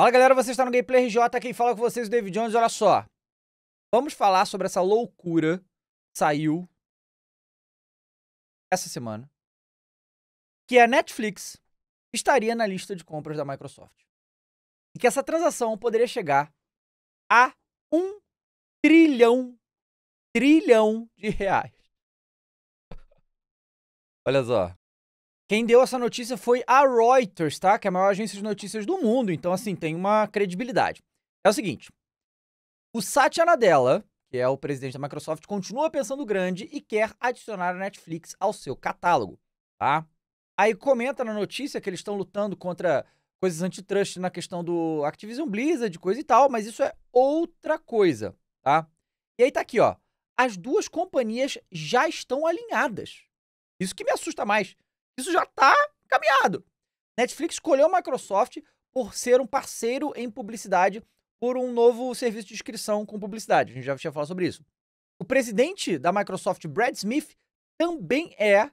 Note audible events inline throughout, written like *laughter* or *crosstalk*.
Fala galera, você está no Gameplay RJ, quem fala com vocês é o David Jones, olha só. Vamos falar sobre essa loucura que saiu essa semana. Que a Netflix estaria na lista de compras da Microsoft. E que essa transação poderia chegar a um trilhão, trilhão de reais. *laughs* Olha só. Quem deu essa notícia foi a Reuters, tá? Que é a maior agência de notícias do mundo, então assim, tem uma credibilidade. É o seguinte, o Satya Nadella, que é o presidente da Microsoft, continua pensando grande e quer adicionar a Netflix ao seu catálogo, tá? Aí comenta na notícia que eles estão lutando contra coisas antitrust na questão do Activision Blizzard, coisa e tal, mas isso é outra coisa, tá? E aí tá aqui, ó. As duas companhias já estão alinhadas. Isso que me assusta mais. Isso já está caminhado. Netflix escolheu a Microsoft por ser um parceiro em publicidade por um novo serviço de inscrição com publicidade. A gente já tinha falado sobre isso. O presidente da Microsoft, Brad Smith, também é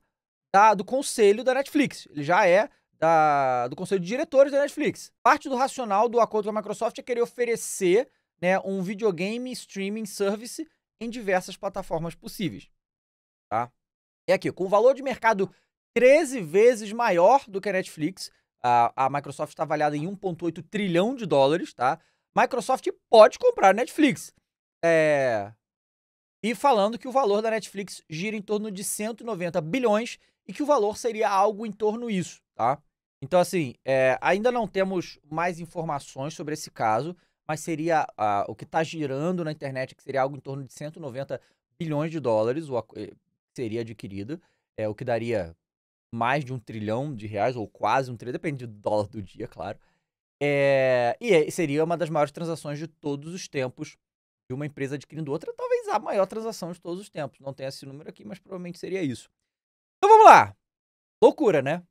da, do conselho da Netflix. Ele já é da, do conselho de diretores da Netflix. Parte do racional do acordo com a Microsoft é querer oferecer né, um videogame streaming service em diversas plataformas possíveis. Tá? É aqui, com o valor de mercado 13 vezes maior do que a Netflix. A, a Microsoft está avaliada em 1,8 trilhão de dólares, tá? Microsoft pode comprar a Netflix. É... E falando que o valor da Netflix gira em torno de 190 bilhões e que o valor seria algo em torno disso, tá? Então, assim, é, ainda não temos mais informações sobre esse caso, mas seria ah, o que está girando na internet, que seria algo em torno de 190 bilhões de dólares, o, eh, seria adquirido, é, o que daria mais de um trilhão de reais, ou quase um trilhão, depende do dólar do dia, claro. Eh, é, e seria uma das maiores transações de todos os tempos de uma empresa adquirindo outra, talvez a maior transação de todos os tempos. Não tem esse número aqui, mas provavelmente seria isso. Então vamos lá! Loucura, né?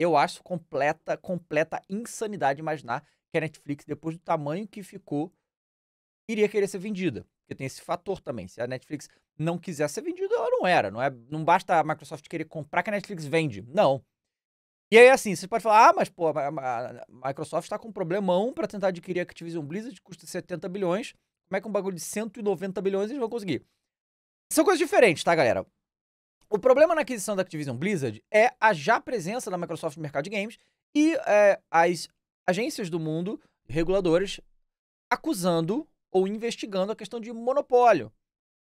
Eu acho completa, completa insanidade imaginar que a Netflix, depois do tamanho que ficou, iria querer ser vendida. Porque tem esse fator também. Se a Netflix não quiser ser vendida, ela não era. Não, é, não basta a Microsoft querer comprar que a Netflix vende. Não. E aí, assim, você pode falar, ah, mas, pô, a Microsoft está com um problemão para tentar adquirir a Activision Blizzard, custa 70 bilhões. Como é que um bagulho de 190 bilhões eles vão conseguir? São coisas diferentes, tá, galera? O problema na aquisição da Activision Blizzard é a já presença da Microsoft no mercado de games e é, as agências do mundo, reguladores, acusando ou investigando a questão de monopólio,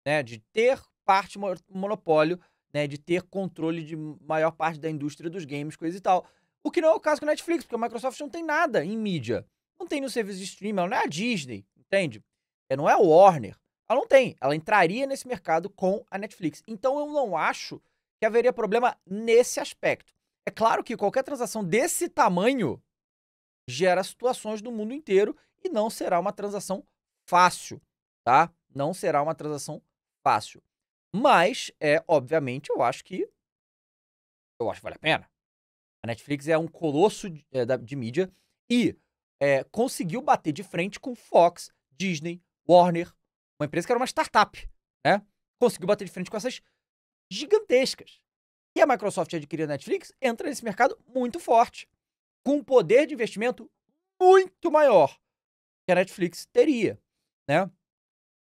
né, de ter parte monopólio, né, de ter controle de maior parte da indústria dos games, coisa e tal. O que não é o caso com a Netflix, porque a Microsoft não tem nada em mídia. Não tem no serviço de streaming, ela não é a Disney, entende? Ela é, não é a Warner. Ela não tem. Ela entraria nesse mercado com a Netflix. Então eu não acho que haveria problema nesse aspecto. É claro que qualquer transação desse tamanho gera situações no mundo inteiro e não será uma transação fácil, tá? Não será uma transação fácil. Mas, é, obviamente, eu acho que. Eu acho que vale a pena. A Netflix é um colosso de, é, de mídia e é, conseguiu bater de frente com Fox, Disney, Warner, uma empresa que era uma startup, né? Conseguiu bater de frente com essas gigantescas. E a Microsoft adquirir a Netflix entra nesse mercado muito forte, com um poder de investimento muito maior que a Netflix teria né?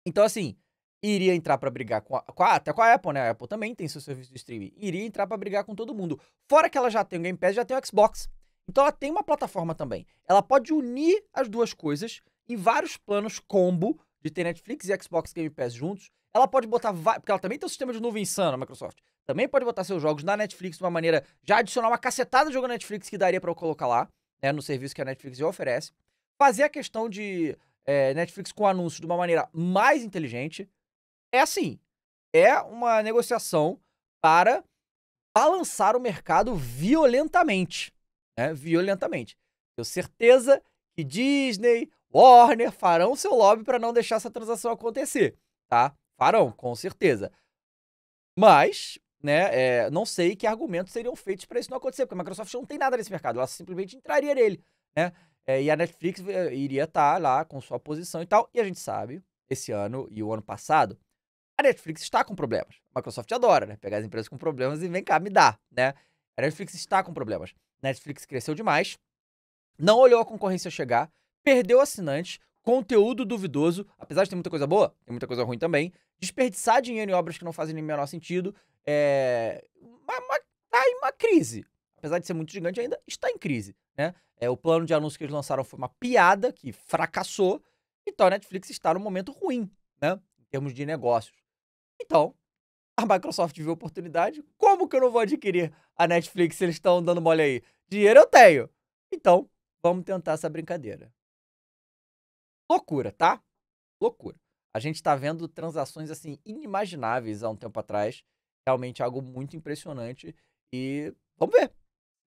Então, assim, iria entrar para brigar com a, com a, até com a Apple, né? A Apple também tem seu serviço de streaming. Iria entrar para brigar com todo mundo. Fora que ela já tem o Game Pass, já tem o Xbox. Então ela tem uma plataforma também. Ela pode unir as duas coisas em vários planos combo de ter Netflix e Xbox Game Pass juntos. Ela pode botar, porque ela também tem um sistema de nuvem insano, a Microsoft. Também pode botar seus jogos na Netflix de uma maneira já adicionar uma cacetada de jogo na Netflix que daria para eu colocar lá, né, no serviço que a Netflix já oferece. Fazer a questão de é, Netflix com anúncio de uma maneira mais inteligente, é assim: é uma negociação para balançar o mercado violentamente. Né? Violentamente. Tenho certeza que Disney, Warner farão seu lobby para não deixar essa transação acontecer, tá? Farão, com certeza. Mas, né, é, não sei que argumentos seriam feitos para isso não acontecer, porque a Microsoft não tem nada nesse mercado, ela simplesmente entraria nele, né? É, e a Netflix eh, iria estar tá lá com sua posição e tal. E a gente sabe, esse ano e o ano passado, a Netflix está com problemas. A Microsoft adora, né? Pegar as empresas com problemas e vem cá, me dá, né? A Netflix está com problemas. A Netflix cresceu demais, não olhou a concorrência chegar, perdeu assinantes, conteúdo duvidoso, apesar de ter muita coisa boa, tem muita coisa ruim também, desperdiçar dinheiro em obras que não fazem nem o menor sentido, é... tá em uma crise. Apesar de ser muito gigante ainda, está em crise né? É, o plano de anúncio que eles lançaram foi uma piada que fracassou, então a Netflix está num momento ruim, né? Em termos de negócios. Então, a Microsoft viu a oportunidade. Como que eu não vou adquirir a Netflix se eles estão dando mole aí? Dinheiro eu tenho. Então, vamos tentar essa brincadeira. Loucura, tá? Loucura. A gente está vendo transações assim inimagináveis há um tempo atrás. Realmente algo muito impressionante. E vamos ver.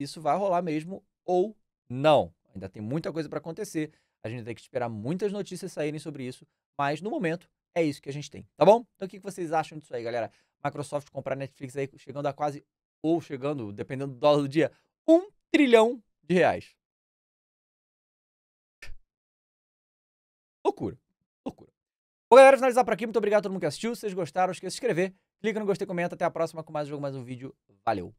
Isso vai rolar mesmo ou não. Ainda tem muita coisa para acontecer. A gente tem que esperar muitas notícias saírem sobre isso, mas no momento é isso que a gente tem, tá bom? Então o que vocês acham disso aí, galera? Microsoft comprar Netflix aí chegando a quase, ou chegando, dependendo do dólar do dia, um trilhão de reais. Loucura. Loucura. Bom, galera, finalizar por aqui. Muito obrigado a todo mundo que assistiu. Se vocês gostaram, não esqueça de se inscrever. Clica no gostei, comenta. Até a próxima com mais um jogo, mais um vídeo. Valeu!